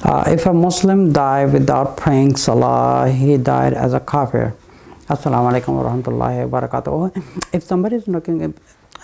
Uh, if a Muslim died without praying Salah, he died as a kafir. Assalamu alaikum wa rahmatullahi wa barakatuh. If somebody is looking,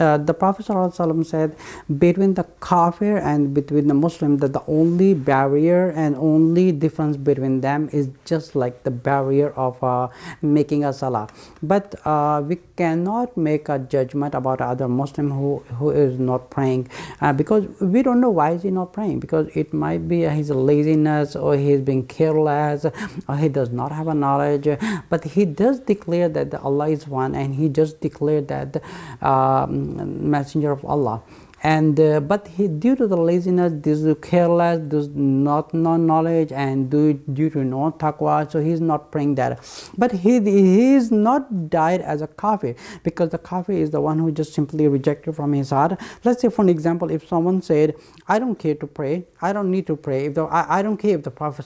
uh, the Prophet ﷺ said between the kafir and between the Muslim that the only barrier and only difference between them is just like the barrier of uh, making a salah but uh, we cannot make a judgment about other Muslim who, who is not praying uh, because we don't know why is he not praying because it might be his laziness or he's being careless or he does not have a knowledge but he does declare that Allah is one and he just declared that uh, messenger of allah and uh, but he due to the laziness due to careless due to not no knowledge and due, due to no taqwa so he's not praying that but he he is not died as a kafir because the kafir is the one who just simply rejected from his heart let's say for an example if someone said i don't care to pray i don't need to pray if the, I, I don't care if the prophet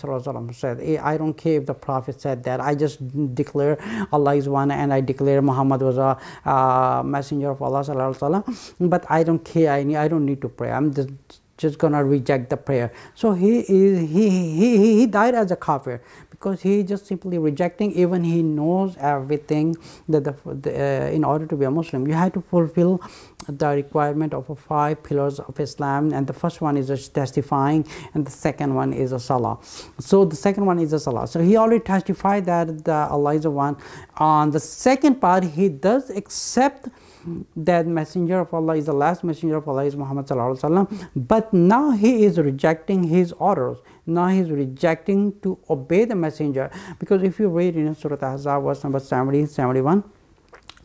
said eh, i don't care if the prophet said that i just declare allah is one and i declare muhammad was a uh, messenger of allah but i don't care I I don't need to pray. I'm just, just gonna reject the prayer. So he is he he he died as a kafir because he just simply rejecting. Even he knows everything that the, the uh, in order to be a Muslim, you have to fulfill the requirement of five pillars of Islam. And the first one is testifying, and the second one is a salah. So the second one is a salah. So he already testified that the Allah is the one. On the second part, he does accept that messenger of Allah is the last messenger of Allah is Muhammad sallallahu alaihi wasallam but now he is rejecting his orders now he is rejecting to obey the messenger because if you read in Surah Ahzab verse number 70 71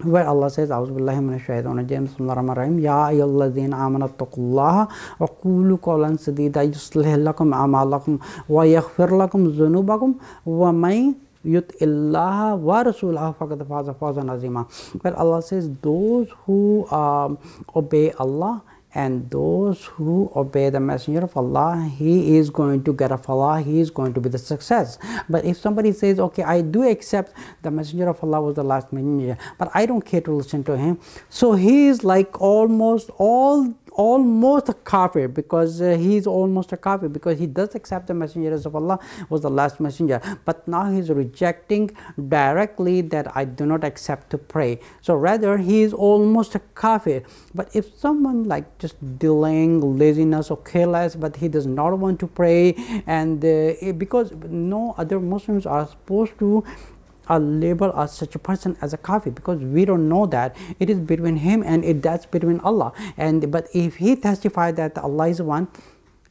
where Allah says, أعوذ بالله من الشيطان الرجيم بسم الله الرحمن الرحيم يا أيها الذين آمنوا اتقوا الله وقولوا قولا سديدا يصلح لكم أعمالكم ويغفر لكم ذنوبكم ومن yutillaha wa rasulahu faqad faza fawzan azima But Allah says those who um, obey Allah and those who obey the messenger of Allah he is going to get a falah he is going to be the success but if somebody says okay I do accept the messenger of Allah was the last messenger but I don't care to listen to him so he is like almost all almost a kafir because uh, he is almost a kafir because he does accept the messenger of Allah was the last messenger but now he is rejecting directly that I do not accept to pray so rather he is almost a kafir but if someone like just delaying laziness or careless but he does not want to pray and uh, because no other Muslims are supposed to a label as such a person as a kafir because we don't know that it is between him and it that's between Allah and but if he testified that Allah is one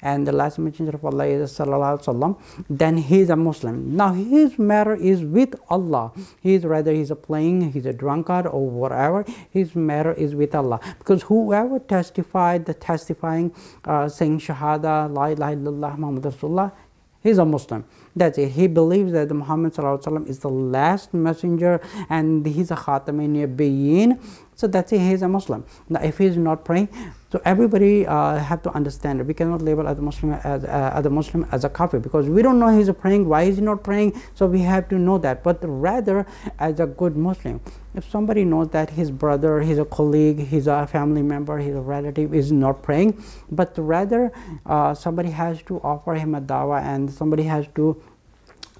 and the last messenger of Allah is sallallahu alaihi wasallam then he is a Muslim now his matter is with Allah He's rather he's a playing he's a drunkard or whatever his matter is with Allah because whoever testified the testifying uh, saying shahada la ilaha illallah Muhammad Rasulullah he's a Muslim. That's it. He believes that the Muhammad is the last messenger and he's a Khatam Nabiyyin so that's he is a Muslim. Now if he is not praying, so everybody uh, have to understand it. We cannot label a Muslim as uh, Muslim as a kafir because we don't know he's praying. Why is he not praying? So we have to know that. But rather as a good Muslim, if somebody knows that his brother, he's a colleague, he's a family member, he's a relative is not praying, but rather uh, somebody has to offer him a dawah and somebody has to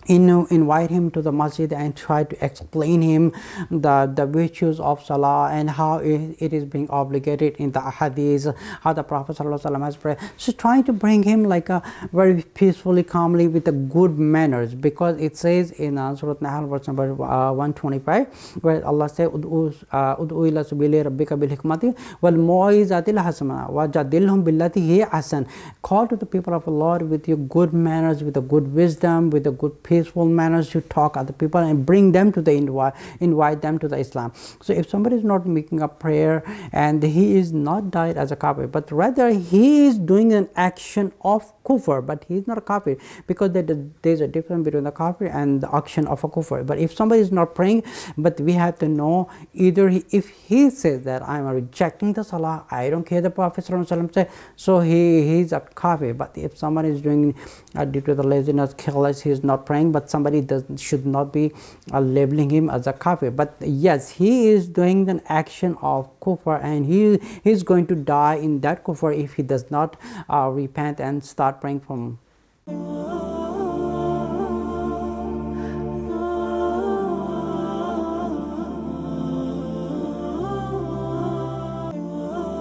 invite him to the masjid and try to explain him the, the virtues of salah and how it, it is being obligated in the ahadith, how the Prophet has prayed. So trying to bring him like a very peacefully, calmly with the good manners because it says in uh, Surah Nahal verse number uh, 125 where Allah says, uh, jadilhum asan. Call to the people of the Lord with your good manners, with the good wisdom, with the good peace peaceful manners you talk other people and bring them to the invite invite them to the islam so if somebody is not making a prayer and he is not died as a kafir but rather he is doing an action of kufr but he is not a kafir because there is a difference between the kafir and the action of a kufr but if somebody is not praying but we have to know either he, if he says that i am rejecting the salah i don't care the prophet said so he he is a kafir but if someone is doing uh, due to the laziness careless he is not praying but somebody does should not be uh, labeling him as a kafir but yes he is doing an action of kufr and he, he is going to die in that kufr if he does not uh, repent and start praying from